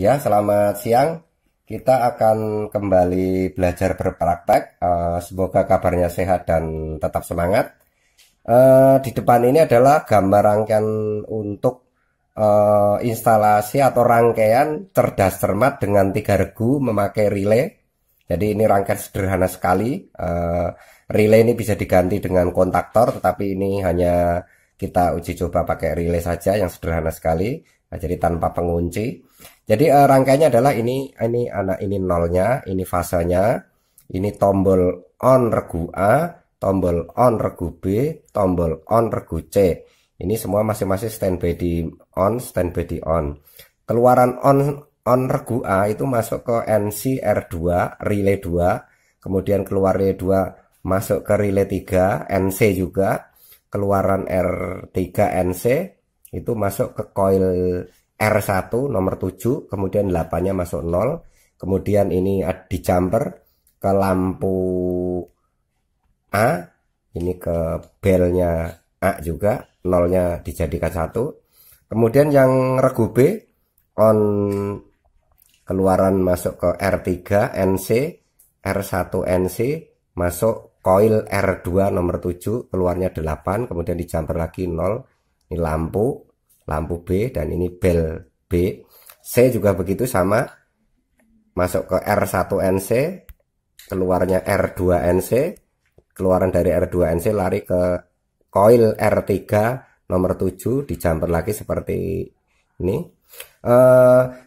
Ya, selamat siang. Kita akan kembali belajar berpraktek. Eh, semoga kabarnya sehat dan tetap semangat. Eh, di depan ini adalah gambar rangkaian untuk eh, instalasi atau rangkaian cerdas cermat dengan tiga regu memakai relay. Jadi ini rangkaian sederhana sekali. relay ini bisa diganti dengan kontaktor, tetapi ini hanya kita uji coba pakai relay saja yang sederhana sekali. Nah, jadi tanpa pengunci. Jadi uh, rangkaiannya adalah ini ini anak ini nolnya, ini fasenya, ini tombol on regu A, tombol on regu B, tombol on regu C. Ini semua masing-masing standby di on, standby di on. Keluaran on on regu A itu masuk ke nc r 2 relay 2, kemudian keluar relay 2 masuk ke relay 3, NC juga. Keluaran R3 NC itu masuk ke coil R1 nomor 7, kemudian 8-nya masuk 0, kemudian ini jumper ke lampu A, ini ke belnya A juga, nya dijadikan 1. Kemudian yang regu B, on keluaran masuk ke R3 NC, R1 NC, masuk coil R2 nomor 7, keluarnya 8, kemudian dicampur lagi 0, ini lampu, lampu B dan ini bel B C juga begitu sama masuk ke R1NC keluarnya R2NC keluaran dari R2NC lari ke coil R3 nomor 7 di jumper lagi seperti ini e,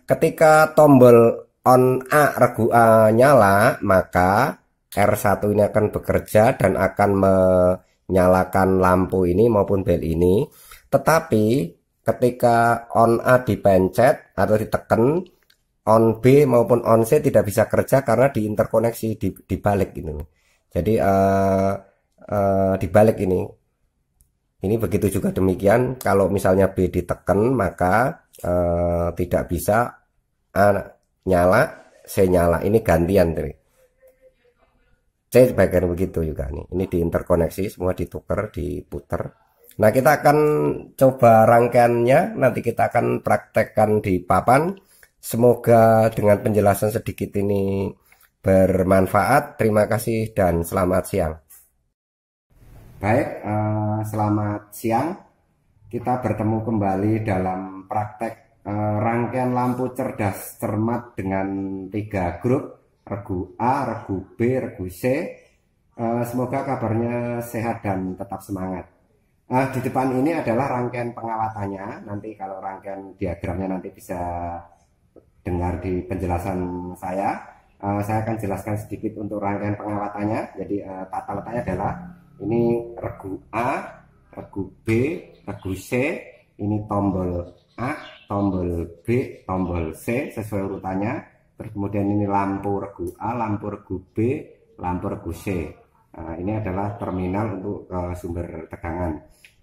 ketika tombol on A regu A nyala maka R1 ini akan bekerja dan akan menyalakan lampu ini maupun bel ini tetapi ketika on A dipencet atau ditekan on B maupun on C tidak bisa kerja karena diinterkoneksi di dibalik ini gitu. jadi uh, uh, dibalik ini ini begitu juga demikian kalau misalnya B ditekan maka uh, tidak bisa A nyala C nyala ini gantian dari C bagian begitu juga nih ini diinterkoneksi semua ditukar diputar Nah, kita akan coba rangkaiannya, nanti kita akan praktekkan di papan. Semoga dengan penjelasan sedikit ini bermanfaat. Terima kasih dan selamat siang. Baik, eh, selamat siang. Kita bertemu kembali dalam praktek eh, rangkaian lampu cerdas cermat dengan tiga grup, regu A, regu B, regu C. Eh, semoga kabarnya sehat dan tetap semangat. Nah, di depan ini adalah rangkaian pengawatannya. Nanti kalau rangkaian diagramnya nanti bisa dengar di penjelasan saya. Uh, saya akan jelaskan sedikit untuk rangkaian pengawatannya. Jadi uh, tata letaknya adalah ini regu A, regu B, regu C. Ini tombol A, tombol B, tombol C sesuai urutannya. Terus kemudian ini lampu regu A, lampu regu B, lampu regu C. Nah, ini adalah terminal untuk uh, sumber tegangan.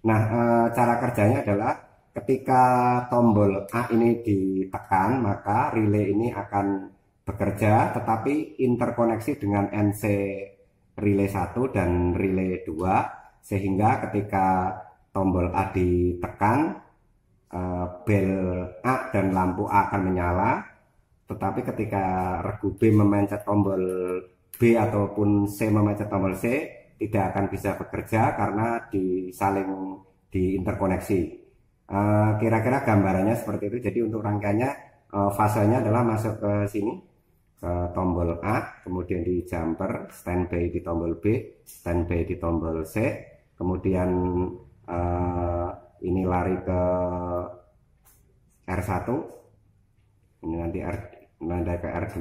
Nah, uh, cara kerjanya adalah ketika tombol A ini ditekan, maka relay ini akan bekerja, tetapi interkoneksi dengan NC relay 1 dan relay 2, sehingga ketika tombol A ditekan, uh, bel A dan lampu A akan menyala, tetapi ketika regu B memencet tombol B ataupun C memencet tombol C tidak akan bisa bekerja karena di saling diinterkoneksi. Eh, kira-kira gambarannya seperti itu. Jadi untuk rangkanya uh, eh, fasenya adalah masuk ke sini ke tombol A, kemudian di jumper standby di tombol B, standby di tombol C, kemudian uh, ini lari ke R1, ini nanti R, nanti ke R2,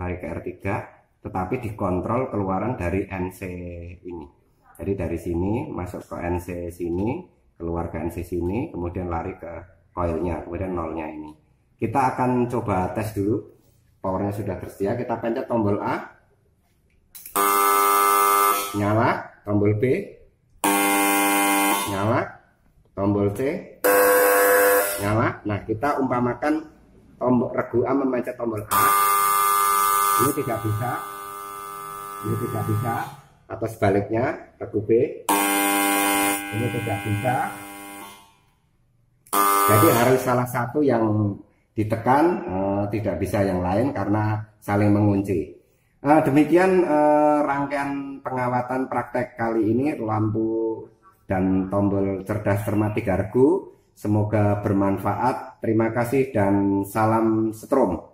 lari ke R3, tetapi dikontrol keluaran dari NC ini. Jadi dari sini masuk ke NC sini, keluar ke NC sini, kemudian lari ke koilnya, kemudian nolnya ini. Kita akan coba tes dulu. Powernya sudah tersedia, kita pencet tombol A. Nyala, tombol B. Nyala, tombol C. Nyala. Nah, kita umpamakan tombol regu A memencet tombol A ini tidak bisa ini tidak bisa atau sebaliknya regu B ini tidak bisa jadi harus salah satu yang ditekan eh, tidak bisa yang lain karena saling mengunci eh, demikian eh, rangkaian pengawatan praktek kali ini lampu dan tombol cerdas cermat tiga regu semoga bermanfaat terima kasih dan salam setrum